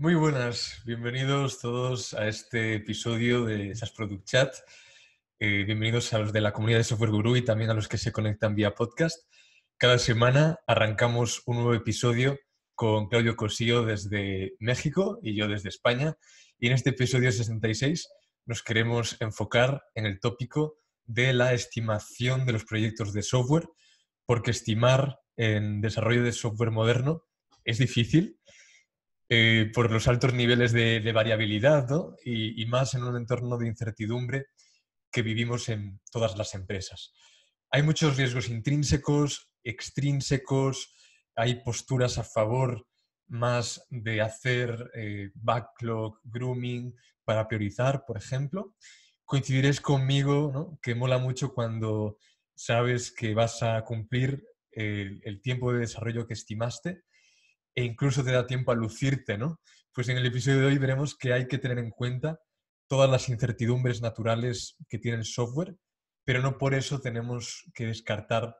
Muy buenas, bienvenidos todos a este episodio de SAS Product Chat. Eh, bienvenidos a los de la comunidad de Software Guru y también a los que se conectan vía podcast. Cada semana arrancamos un nuevo episodio con Claudio Cosío desde México y yo desde España. Y en este episodio 66 nos queremos enfocar en el tópico de la estimación de los proyectos de software, porque estimar en desarrollo de software moderno es difícil eh, por los altos niveles de, variabilidad y, más en un entorno de incertidumbre que vivimos en todas las empresas. Hay muchos riesgos intrínsecos, extrínsecos, hay posturas a favor más de hacer eh, backlog, grooming, para priorizar, por ejemplo. Coincidiréis conmigo que mola mucho cuando sabes que vas a cumplir eh, el tiempo de desarrollo que estimaste e incluso te da tiempo a lucirte, ¿no? Pues en el episodio de hoy veremos que hay que tener en cuenta todas las incertidumbres naturales que tiene el software, pero no por eso tenemos que descartar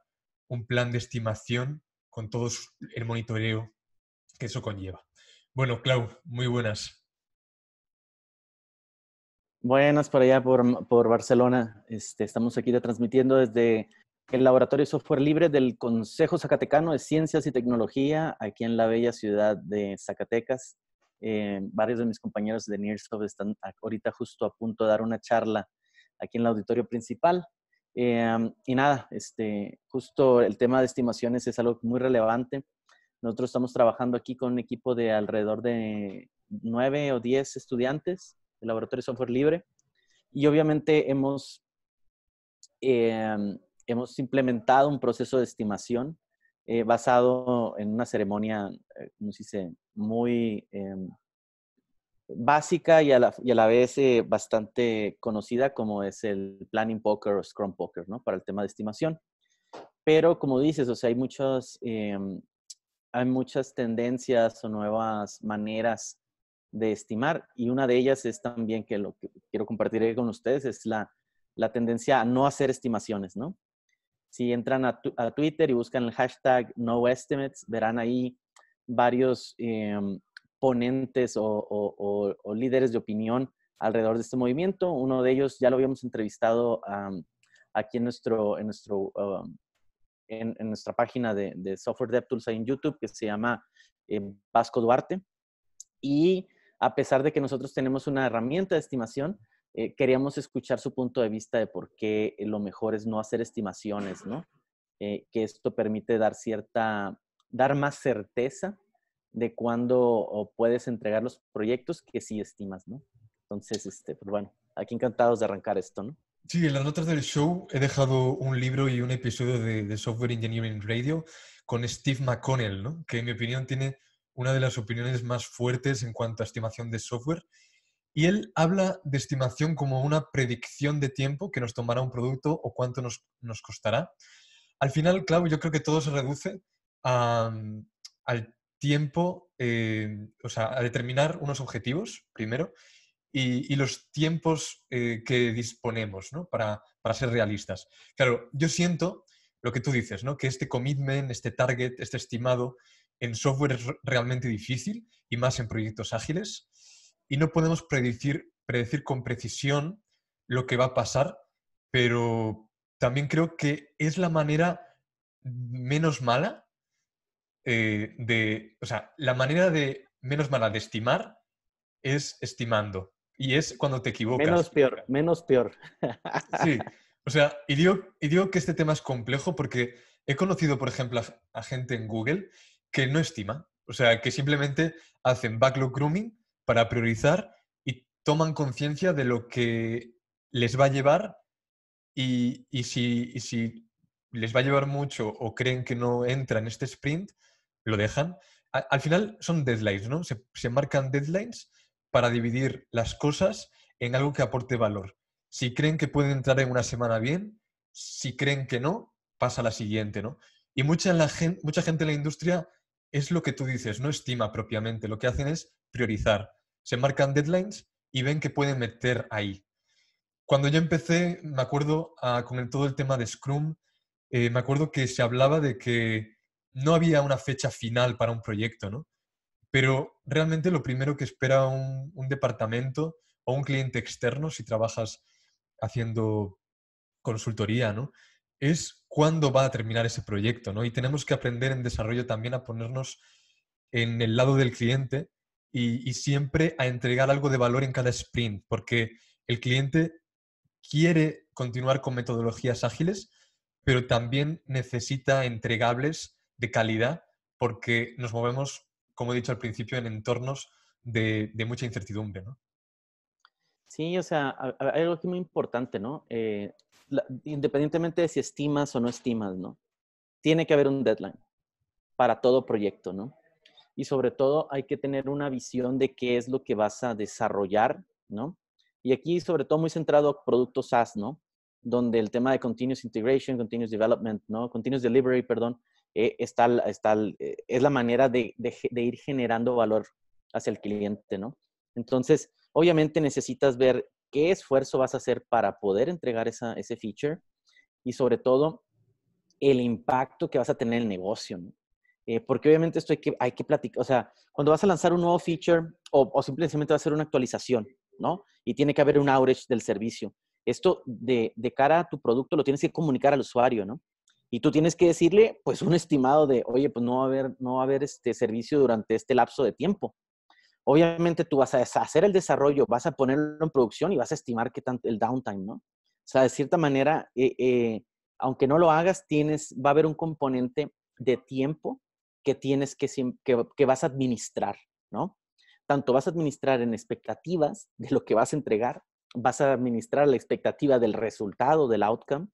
un plan de estimación con todo el monitoreo que eso conlleva. Bueno, Clau, muy buenas. Buenas para allá por, Barcelona. Este, estamos aquí transmitiendo desde el Laboratorio de Software Libre del Consejo Zacatecano de Ciencias y Tecnología, aquí en la bella ciudad de Zacatecas. Eh, varios de mis compañeros de Nearsoft están ahorita justo a punto de dar una charla aquí en el auditorio principal. Em, y nada, este, justo el tema de estimaciones es algo muy relevante. Nosotros estamos trabajando aquí con un equipo de alrededor de nueve o diez estudiantes del Laboratorio Software Libre. Y obviamente hemos em, hemos implementado un proceso de estimación eh, basado en una ceremonia, eh, como se dice, muy eh, básica y a la, y a la vez eh, bastante conocida como es el Planning Poker o Scrum Poker, ¿no? Para el tema de estimación. Pero como dices, o sea, hay muchas, hay muchas tendencias o nuevas maneras de estimar y una de ellas es también que lo que quiero compartir con ustedes es la, la tendencia a no hacer estimaciones, ¿no? Si entran a, Twitter y buscan el hashtag No NoEstimates, verán ahí varios em, ponentes o, líderes de opinión alrededor de este movimiento. Uno de ellos ya lo habíamos entrevistado aquí en, nuestro, um, nuestra página de, de Software DevTools en YouTube, que se llama eh, Vasco Duarte. Y a pesar de que nosotros tenemos una herramienta de estimación, eh, queríamos escuchar su punto de vista de por qué lo mejor es no hacer estimaciones, ¿no? Eh, que esto permite dar cierta, dar más certeza de cuándo puedes entregar los proyectos que sí estimas, ¿no? Entonces, este, pues bueno, aquí encantados de arrancar esto, ¿no? Sí, en las notas del show he dejado un libro y un episodio de, de Software Engineering Radio con Steve McConnell, ¿no? que en mi opinión tiene una de las opiniones más fuertes en cuanto a estimación de software y él habla de estimación como una predicción de tiempo que nos tomará un producto o cuánto nos, nos costará. Al final, Clau, yo creo que todo se reduce al tiempo, eh, o sea, a determinar unos objetivos primero y, los tiempos eh, que disponemos para, ser realistas. Claro, yo siento lo que tú dices, ¿no? que este commitment, este target, este estimado en software es realmente difícil y más en proyectos ágiles y no podemos predecir, predecir con precisión lo que va a pasar, pero también creo que es la manera menos mala eh, de, o sea, la manera de menos mala de estimar es estimando y es cuando te equivocas. Menos peor, menos peor. sí, o sea, y digo, y digo que este tema es complejo porque he conocido, por ejemplo, a, a gente en Google que no estima, o sea, que simplemente hacen backlog grooming para priorizar y toman conciencia de lo que les va a llevar y, si, si, les va a llevar mucho o creen que no entra en este sprint, lo dejan. al final son deadlines, ¿no? Se, marcan deadlines para dividir las cosas en algo que aporte valor. Si creen que pueden entrar en una semana bien, si creen que no, pasa a la siguiente, ¿no? Y mucha, la gente, mucha gente en la industria es lo que tú dices, no estima propiamente, lo que hacen es priorizar se marcan deadlines y ven que pueden meter ahí. Cuando yo empecé, me acuerdo ah, con todo el tema de Scrum, eh, me acuerdo que se hablaba de que no había una fecha final para un proyecto, ¿no? Pero realmente lo primero que espera un departamento o un cliente externo, si trabajas haciendo consultoría, ¿no? Es cuándo va a terminar ese proyecto, ¿no? Y tenemos que aprender en desarrollo también a ponernos en el lado del cliente y, siempre a entregar algo de valor en cada sprint, porque el cliente quiere continuar con metodologías ágiles, pero también necesita entregables de calidad porque nos movemos, como he dicho al principio, en entornos de, mucha incertidumbre, ¿no? Sí, o sea, hay algo que muy importante, ¿no? Eh, independientemente de si estimas o no estimas, ¿no? Tiene que haber un deadline para todo proyecto, ¿no? y sobre todo hay que tener una visión de qué es lo que vas a desarrollar, ¿no? Y aquí sobre todo muy centrado a productos SaaS, ¿no? Donde el tema de continuous integration, continuous development, ¿no? Continuous delivery, perdón, eh, está, está, eh, es la manera de, ir generando valor hacia el cliente, ¿no? Entonces, obviamente necesitas ver qué esfuerzo vas a hacer para poder entregar esa, ese feature y sobre todo el impacto que vas a tener en el negocio, ¿no? Eh, porque obviamente esto hay que, hay que platicar, o sea, cuando vas a lanzar un nuevo feature o, simplemente va a hacer una actualización, ¿no? Y tiene que haber un outage del servicio. Esto de, de, cara a tu producto lo tienes que comunicar al usuario, ¿no? Y tú tienes que decirle, pues, un estimado de, oye, pues no va a haber, no va a haber este servicio durante este lapso de tiempo. Obviamente tú vas a hacer el desarrollo, vas a ponerlo en producción y vas a estimar qué tanto el downtime, ¿no? O sea, de cierta manera, eh, eh, aunque no lo hagas, tienes, va a haber un componente de tiempo que tienes que, que, vas a administrar, ¿no? Tanto vas a administrar en expectativas de lo que vas a entregar, vas a administrar la expectativa del resultado, del outcome,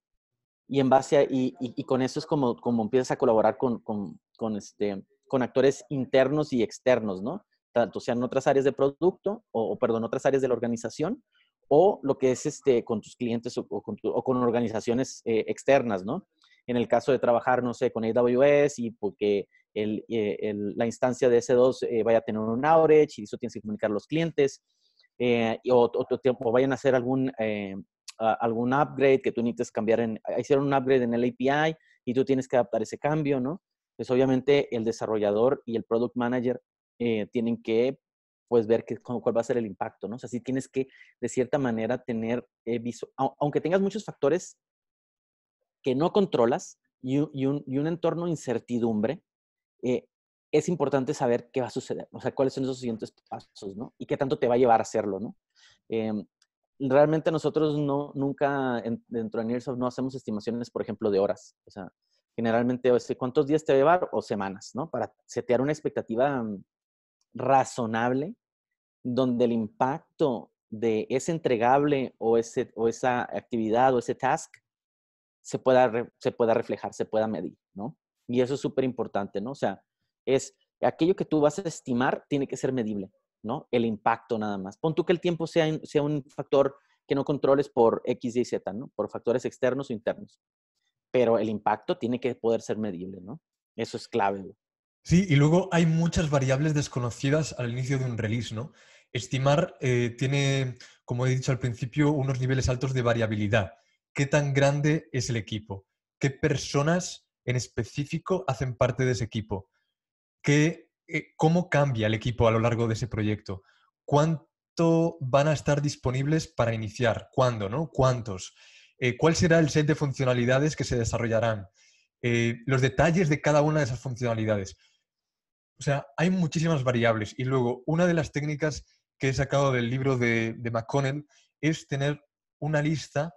y en base y, con eso es como, como empiezas a colaborar con, con, este, con actores internos y externos, ¿no? Tanto sean otras áreas de producto, o, perdón, otras áreas de la organización, o lo que es este, con tus clientes o, con, o con, organizaciones eh, externas, ¿no? En el caso de trabajar, no sé, con AWS y porque eh, la instancia de S2 eh, vaya a tener un outage y eso tienes que comunicar a los clientes. Eh, o, tiempo, vayan a hacer algún, algún upgrade que tú necesites cambiar. En, hicieron un upgrade en el API y tú tienes que adaptar ese cambio, ¿no? Pues obviamente el desarrollador y el product manager tienen que pues ver que, cuál va a ser el impacto, ¿no? O sea, sí tienes que, de cierta manera, tener, aunque tengas muchos factores que no controlas y, y, un, y un entorno incertidumbre, eh, es importante saber qué va a suceder, o sea, cuáles son esos siguientes pasos, ¿no? Y qué tanto te va a llevar a hacerlo, ¿no? Em, realmente nosotros no, nunca dentro de Nearsoft no hacemos estimaciones, por ejemplo, de horas. O sea, generalmente, ¿cuántos días te va a llevar? O semanas, ¿no? Para setear una expectativa razonable donde el impacto de ese entregable o, ese, o esa actividad o ese task se pueda, se pueda reflejar, se pueda medir, ¿no? Y eso es súper importante, ¿no? O sea, es aquello que tú vas a estimar tiene que ser medible, ¿no? El impacto nada más. Pon tú que el tiempo sea, sea un factor que no controles por X, Y, Z, ¿no? Por factores externos o internos. Pero el impacto tiene que poder ser medible, ¿no? Eso es clave. Sí, y luego hay muchas variables desconocidas al inicio de un release, ¿no? Estimar eh, tiene, como he dicho al principio, unos niveles altos de variabilidad. ¿Qué tan grande es el equipo? ¿Qué personas en específico hacen parte de ese equipo? Eh, ¿Cómo cambia el equipo a lo largo de ese proyecto? ¿Cuánto van a estar disponibles para iniciar? ¿Cuándo? ¿no? ¿Cuántos? Eh, ¿Cuál será el set de funcionalidades que se desarrollarán? Eh, los detalles de cada una de esas funcionalidades. O sea, hay muchísimas variables. Y luego, una de las técnicas que he sacado del libro de, McConnell es tener una lista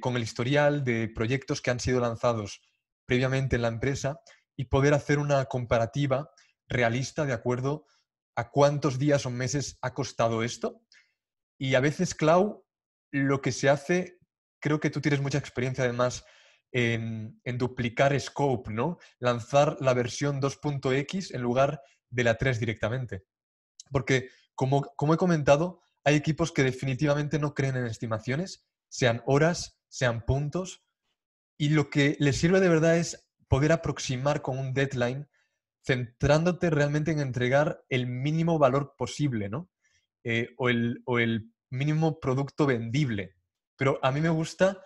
con el historial de proyectos que han sido lanzados previamente en la empresa y poder hacer una comparativa realista de acuerdo a cuántos días o meses ha costado esto. Y a veces, Clau, lo que se hace, creo que tú tienes mucha experiencia además en, duplicar scope, ¿no? Lanzar la versión 2.x en lugar de la 3 directamente. Porque, como he comentado, hay equipos que definitivamente no creen en estimaciones, sean horas, sean puntos, y lo que les sirve de verdad es poder aproximar con un deadline, centrándote realmente en entregar el mínimo valor posible, ¿no? Eh, o, el, mínimo producto vendible. Pero a mí me gusta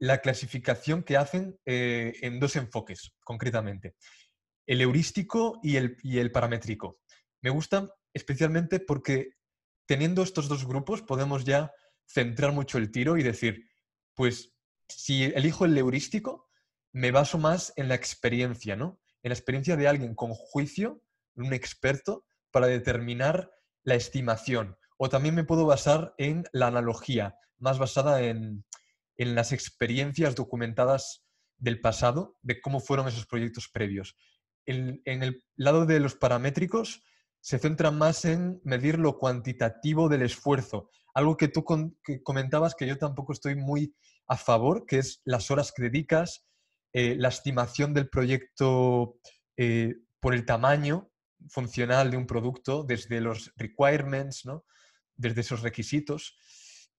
la clasificación que hacen eh, en dos enfoques, concretamente. El heurístico y el, y el paramétrico. Me gusta especialmente porque teniendo estos dos grupos podemos ya centrar mucho el tiro y decir, pues si elijo el heurístico, me baso más en la experiencia, ¿no? En la experiencia de alguien con juicio, un experto, para determinar la estimación. O también me puedo basar en la analogía, más basada en, las experiencias documentadas del pasado, de cómo fueron esos proyectos previos. En, el lado de los paramétricos, se centra más en medir lo cuantitativo del esfuerzo, algo que tú comentabas que yo tampoco estoy muy a favor, que es las horas que dedicas, eh, la estimación del proyecto eh, por el tamaño funcional de un producto, desde los requirements, ¿no? desde esos requisitos.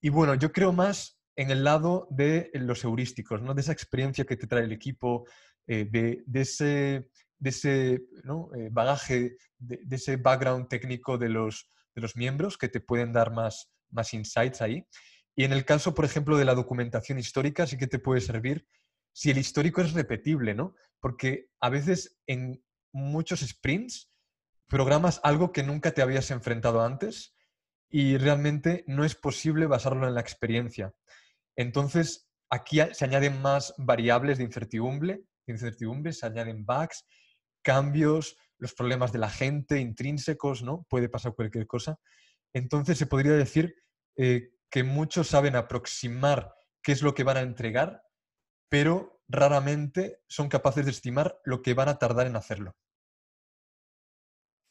Y bueno, yo creo más en el lado de los heurísticos, ¿no? de esa experiencia que te trae el equipo, eh, de, ese, de ese bagaje, de, ese background técnico de los, miembros que te pueden dar más, más insights ahí. Y en el caso, por ejemplo, de la documentación histórica, sí que te puede servir si el histórico es repetible, ¿no? Porque a veces en muchos sprints programas algo que nunca te habías enfrentado antes y realmente no es posible basarlo en la experiencia. Entonces, aquí se añaden más variables de incertidumbre, se añaden bugs, cambios, los problemas de la gente intrínsecos, ¿no? Puede pasar cualquier cosa. Entonces, se podría decir eh, muchos saben aproximar qué es lo que van a entregar, pero raramente son capaces de estimar lo que van a tardar en hacerlo.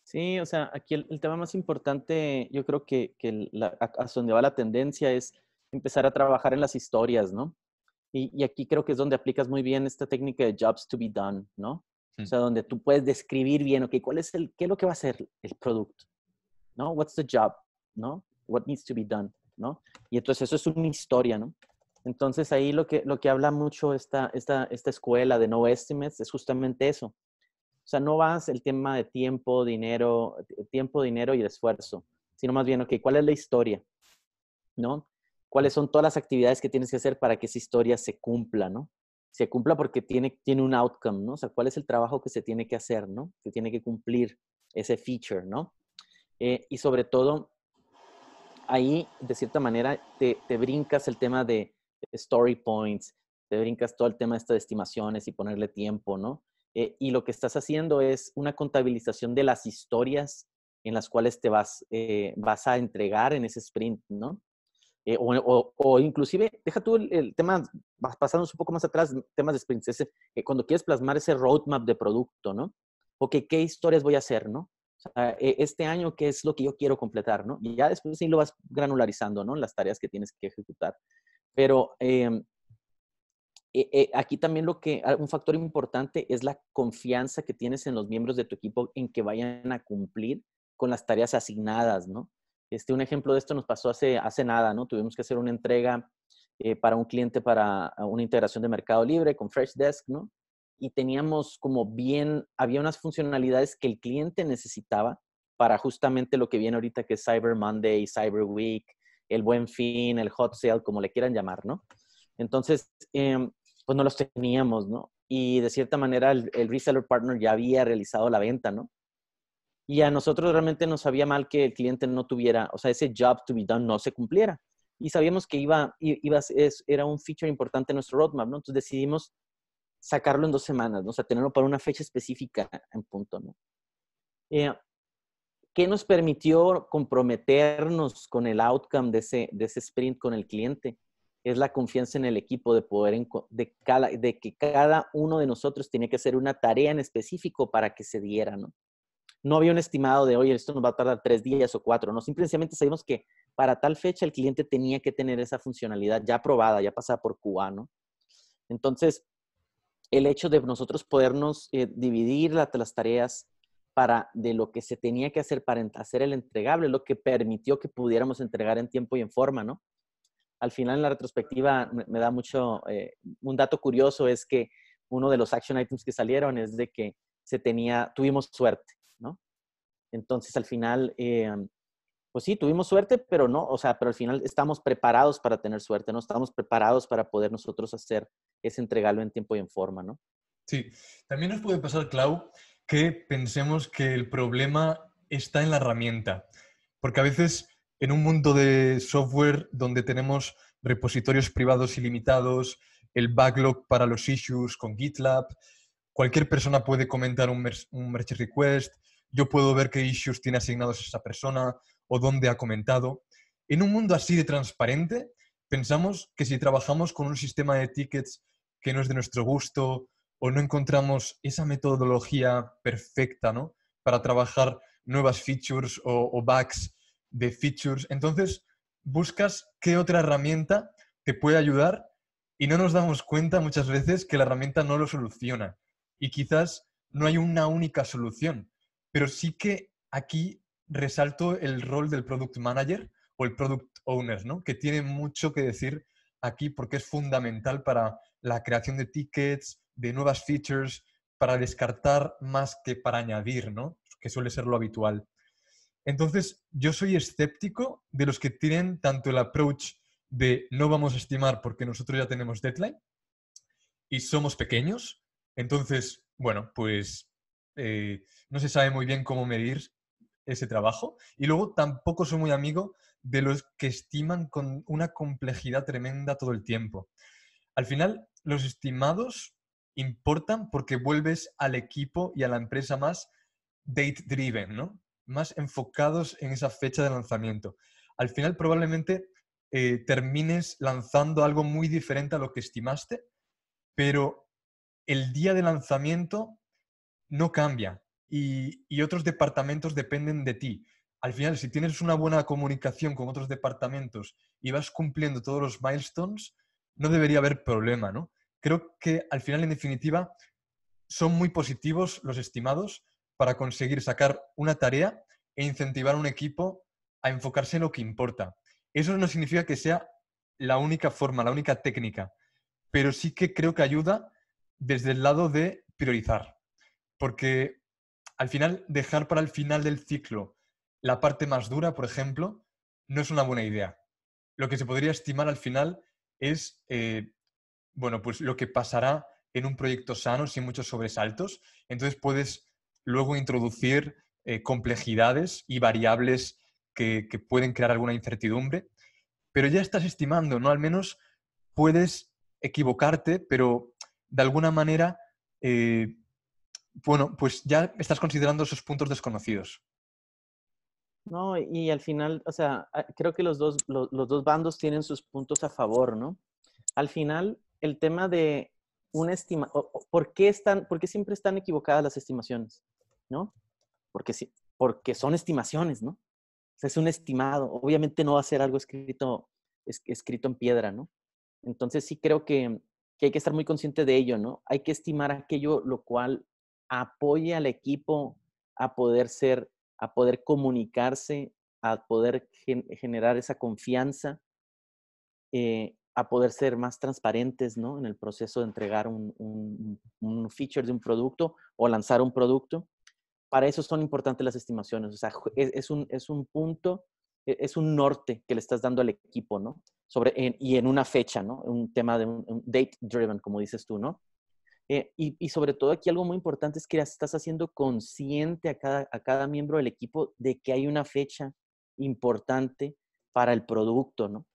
Sí, o sea, aquí el, tema más importante, yo creo que, que la, donde va la tendencia es empezar a trabajar en las historias, ¿no? Y, aquí creo que es donde aplicas muy bien esta técnica de jobs to be done, ¿no? O hmm. sea, donde tú puedes describir bien, ok, ¿cuál es el, qué es lo que va a ser el producto? ¿No? What's the job? ¿No? What needs to be done? ¿no? Y entonces eso es una historia, ¿no? Entonces ahí lo que, lo que habla mucho esta, esta, esta escuela de no estimates es justamente eso. O sea, no vas el tema de tiempo, dinero, tiempo, dinero y esfuerzo, sino más bien, ok, ¿cuál es la historia? ¿No? ¿Cuáles son todas las actividades que tienes que hacer para que esa historia se cumpla, ¿no? Se cumpla porque tiene, tiene un outcome, ¿no? O sea, ¿cuál es el trabajo que se tiene que hacer, ¿no? Que tiene que cumplir ese feature, ¿no? Eh, y sobre todo, ahí, de cierta manera, te, brincas el tema de story points, te brincas todo el tema este de estimaciones y ponerle tiempo, ¿no? Eh, y lo que estás haciendo es una contabilización de las historias en las cuales te vas, eh, vas a entregar en ese sprint, ¿no? Eh, o, inclusive, deja tú el, tema, pasándonos un poco más atrás, temas de sprints, ese, cuando quieres plasmar ese roadmap de producto, ¿no? Porque, ¿qué historias voy a hacer, no? E, este año, ¿qué es lo que yo quiero completar? ¿no? Y ya después sí lo vas granularizando, ¿no? Las tareas que tienes que ejecutar. Pero em, e, e, aquí también lo que, ah, un factor importante es la confianza que tienes en los miembros de tu equipo en que vayan a cumplir con las tareas asignadas, ¿no? Este, un ejemplo de esto nos pasó hace, hace nada, ¿no? Tuvimos que hacer una entrega eh, para un cliente para ah, una integración de Mercado Libre con Freshdesk, ¿no? y teníamos como bien, había unas funcionalidades que el cliente necesitaba para justamente lo que viene ahorita que es Cyber Monday, Cyber Week, el Buen Fin, el Hot Sale, como le quieran llamar, ¿no? Entonces, em, pues no los teníamos, ¿no? Y de cierta manera el, reseller partner ya había realizado la venta, ¿no? Y a nosotros realmente nos sabía mal que el cliente no tuviera, o sea, ese job to be done no se cumpliera. Y sabíamos que iba, iba, era un feature importante en nuestro roadmap, ¿no? Entonces decidimos sacarlo en dos semanas, ¿no? O sea, tenerlo para una fecha específica en punto, ¿no? Eh, ¿Qué nos permitió comprometernos con el outcome de ese, ese sprint con el cliente? Es la confianza en el equipo de poder, en, de, que cada uno de nosotros tenía que hacer una tarea en específico para que se diera, ¿no? No había un estimado de, hoy, esto nos va a tardar tres días o cuatro, ¿no? Simplemente sabíamos que para tal fecha el cliente tenía que tener esa funcionalidad ya aprobada, ya pasada por Cuba, ¿no? Entonces, el hecho de nosotros podernos eh, dividir las tareas para de lo que se tenía que hacer para hacer el entregable, lo que permitió que pudiéramos entregar en tiempo y en forma, ¿no? Al final, en la retrospectiva, me, da mucho, eh, un dato curioso es que uno de los action items que salieron es de que se tenía, tuvimos suerte, ¿no? Entonces, al final, eh, pues sí, tuvimos suerte, pero no, o sea, pero al final estamos preparados para tener suerte, ¿no? Estamos preparados para poder nosotros hacer es entregarlo en tiempo y en forma, ¿no? Sí, también nos puede pasar, Clau, que pensemos que el problema está en la herramienta, porque a veces en un mundo de software donde tenemos repositorios privados ilimitados, el backlog para los issues con GitLab, cualquier persona puede comentar un, merge request, yo puedo ver qué issues tiene asignados esa persona o dónde ha comentado. En un mundo así de transparente, pensamos que si trabajamos con un sistema de tickets que no es de nuestro gusto o no encontramos esa metodología perfecta para trabajar nuevas features o, o bugs de features. Entonces, buscas qué otra herramienta te puede ayudar y no nos damos cuenta muchas veces que la herramienta no lo soluciona. Y quizás no hay una única solución, pero sí que aquí resalto el rol del product manager o el product owner, ¿no? que tiene mucho que decir aquí porque es fundamental para la creación de tickets, de nuevas features, para descartar más que para añadir, ¿no? Que suele ser lo habitual. Entonces, yo soy escéptico de los que tienen tanto el approach de no vamos a estimar porque nosotros ya tenemos deadline y somos pequeños. Entonces, bueno, pues eh, no se sabe muy bien cómo medir ese trabajo. Y luego tampoco soy muy amigo de los que estiman con una complejidad tremenda todo el tiempo. Al final, los estimados importan porque vuelves al equipo y a la empresa más date driven, ¿no? Más enfocados en esa fecha de lanzamiento. Al final, probablemente eh, termines lanzando algo muy diferente a lo que estimaste, pero el día de lanzamiento no cambia y, otros departamentos dependen de ti. Al final, si tienes una buena comunicación con otros departamentos y vas cumpliendo todos los milestones, no debería haber problema, ¿no? Creo que al final, en definitiva, son muy positivos los estimados para conseguir sacar una tarea e incentivar a un equipo a enfocarse en lo que importa. Eso no significa que sea la única forma, la única técnica, pero sí que creo que ayuda desde el lado de priorizar. Porque al final, dejar para el final del ciclo la parte más dura, por ejemplo, no es una buena idea. Lo que se podría estimar al final es, eh, bueno, pues lo que pasará en un proyecto sano sin muchos sobresaltos. Entonces puedes luego introducir eh, complejidades y variables que, pueden crear alguna incertidumbre, pero ya estás estimando, ¿no? Al menos puedes equivocarte, pero de alguna manera eh, bueno, pues ya estás considerando esos puntos desconocidos. No, y al final, o sea, creo que los dos, los, dos bandos tienen sus puntos a favor, ¿no? Al final, el tema de una estimación... ¿por qué, están, ¿por siempre están equivocadas las estimaciones? ¿No? Porque, sí, porque son estimaciones, ¿no? O es un estimado. Obviamente no va a ser algo escrito, escrito en piedra, ¿no? Entonces sí creo que, hay que estar muy consciente de ello, ¿no? Hay que estimar aquello lo cual apoye al equipo a poder ser, a poder comunicarse, a poder generar esa confianza, eh, a poder ser más transparentes ¿no? en el proceso de entregar un, feature de un producto o lanzar un producto. Para eso son importantes las estimaciones. O sea, e, es, un, es un punto, e, es un norte que le estás dando al equipo, ¿no? Sobre, y en una fecha, ¿no? Un tema de un date driven, como dices tú, ¿no? Eh, y, sobre todo aquí algo muy importante es que estás haciendo consciente a cada, a cada miembro del equipo de que hay una fecha importante para el producto, ¿no?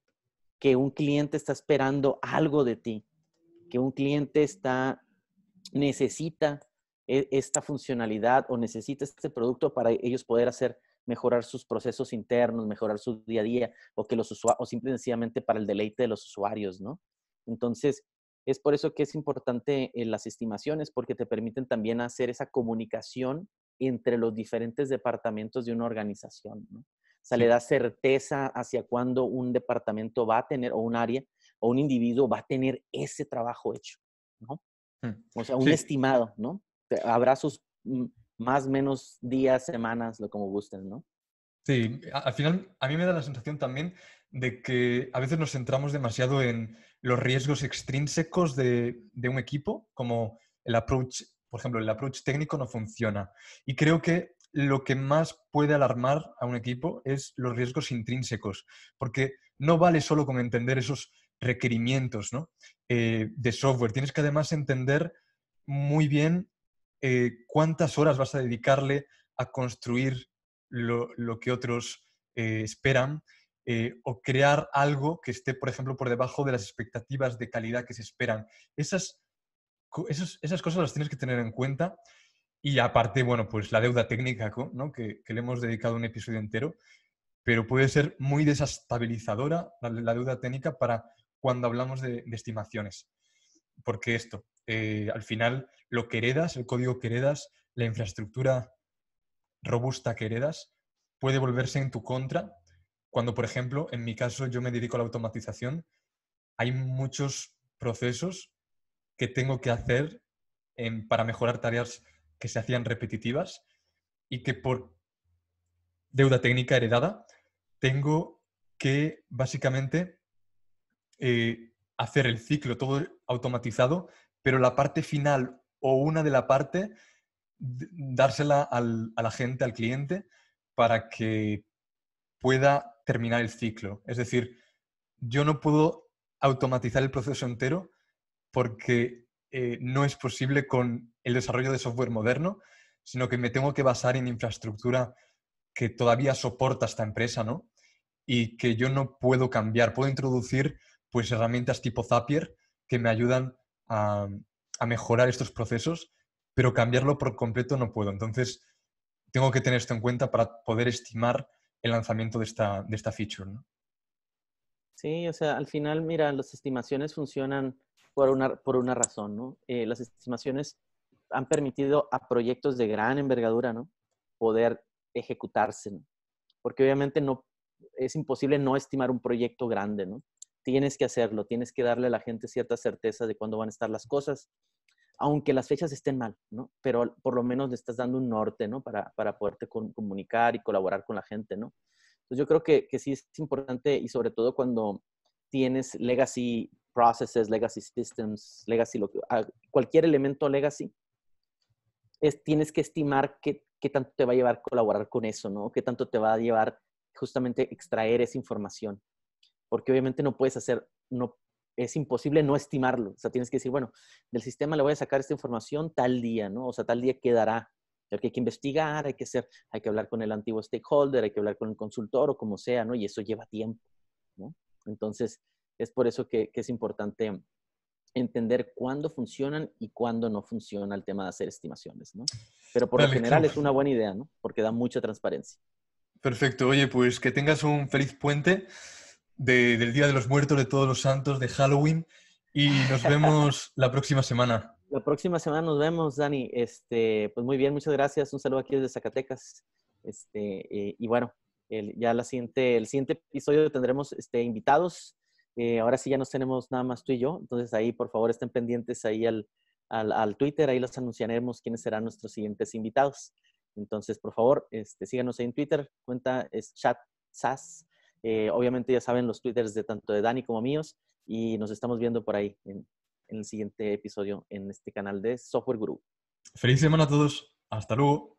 Que un cliente está esperando algo de ti, que un cliente está, necesita e, esta funcionalidad o necesita este producto para ellos poder hacer mejorar sus procesos internos, mejorar su día a día o que los usuarios, o simplemente para el deleite de los usuarios, ¿no? Entonces, es por eso que es importante eh, las estimaciones, porque te permiten también hacer esa comunicación entre los diferentes departamentos de una organización. O sea, le da certeza hacia cuándo un departamento va a tener, o un área, o un individuo va a tener ese trabajo hecho, hmm. O sea, un estimado, ¿no? Habrá sus mm, más, menos días, semanas, lo como gusten, ¿no? Sí, al final a mí me da la sensación también de que a veces nos centramos demasiado en los riesgos extrínsecos de, un equipo, como el approach, por ejemplo, el approach técnico no funciona. Y creo que lo que más puede alarmar a un equipo es los riesgos intrínsecos, porque no vale solo con entender esos requerimientos ¿no? Eh, de software, tienes que además entender muy bien eh, cuántas horas vas a dedicarle a construir lo, que otros eh, esperan eh, o crear algo que esté, por ejemplo, por debajo de las expectativas de calidad que se esperan. Esas, esas, cosas las tienes que tener en cuenta. Y aparte, bueno, pues la deuda técnica, ¿no? que, le hemos dedicado un episodio entero, pero puede ser muy desestabilizadora la, deuda técnica para cuando hablamos de, estimaciones. Porque esto, eh, al final, lo que heredas, el código que heredas, la infraestructura robusta que heredas, puede volverse en tu contra cuando, por ejemplo, en mi caso yo me dedico a la automatización, hay muchos procesos que tengo que hacer em, para mejorar tareas que se hacían repetitivas y que por deuda técnica heredada tengo que básicamente eh, hacer el ciclo todo automatizado, pero la parte final o una de la parte dársela a la gente, al cliente, para que pueda terminar el ciclo. Es decir, yo no puedo automatizar el proceso entero porque eh, no es posible con el desarrollo de software moderno, sino que me tengo que basar en infraestructura que todavía soporta esta empresa, ¿no? Y que yo no puedo cambiar. Puedo introducir pues herramientas tipo Zapier que me ayudan a, a mejorar estos procesos, pero cambiarlo por completo no puedo. Entonces, tengo que tener esto en cuenta para poder estimar el lanzamiento de esta, de esta feature. ¿no? Sí, o sea, al final, mira, las estimaciones funcionan por una, razón, ¿no? Eh, las estimaciones han permitido a proyectos de gran envergadura, ¿no? Poder ejecutarse, Porque obviamente no, es imposible no estimar un proyecto grande, ¿no? Tienes que hacerlo, tienes que darle a la gente cierta certeza de cuándo van a estar las cosas aunque las fechas estén mal, ¿no? Pero por lo menos le estás dando un norte, ¿no? Para, para poderte comunicar y colaborar con la gente, ¿no? Entonces yo creo que, que, sí es importante y sobre todo cuando tienes legacy processes, legacy systems, legacy, cualquier elemento legacy, es, tienes que estimar qué, qué tanto te va a llevar colaborar con eso, ¿no? Qué tanto te va a llevar justamente extraer esa información. Porque obviamente no puedes hacer, no, es imposible no estimarlo. O sea, tienes que decir, bueno, del sistema le voy a sacar esta información tal día, ¿no? O sea, tal día quedará. Porque hay que investigar, hay que hacer, hay que hablar con el antiguo stakeholder, hay que hablar con el consultor o como sea, ¿no? Y eso lleva tiempo, ¿no? Entonces, es por eso que, es importante entender cuándo funcionan y cuándo no funciona el tema de hacer estimaciones, ¿no? Pero por lo general es una buena idea, ¿no? Porque da mucha transparencia. Perfecto. Oye, pues que tengas un feliz puente del Día de los Muertos, de Todos los Santos, de Halloween. Y nos vemos la próxima semana. La próxima semana nos vemos, Dani. Este, pues muy bien, muchas gracias. Un saludo aquí desde Zacatecas. Este, eh, y bueno, ya la siguiente, el siguiente episodio tendremos este, invitados. Eh, ahora sí ya nos tenemos nada más tú y yo. Entonces ahí, por favor, estén pendientes ahí al, al, al Twitter. Ahí los anunciaremos quiénes serán nuestros siguientes invitados. Entonces, por favor, este, síganos ahí en Twitter. Cuenta es chat SAS eh, obviamente ya saben los twitters de tanto de Dani como míos y nos estamos viendo por ahí en, en el siguiente episodio en este canal de Software Guru. Feliz semana a todos. Hasta luego.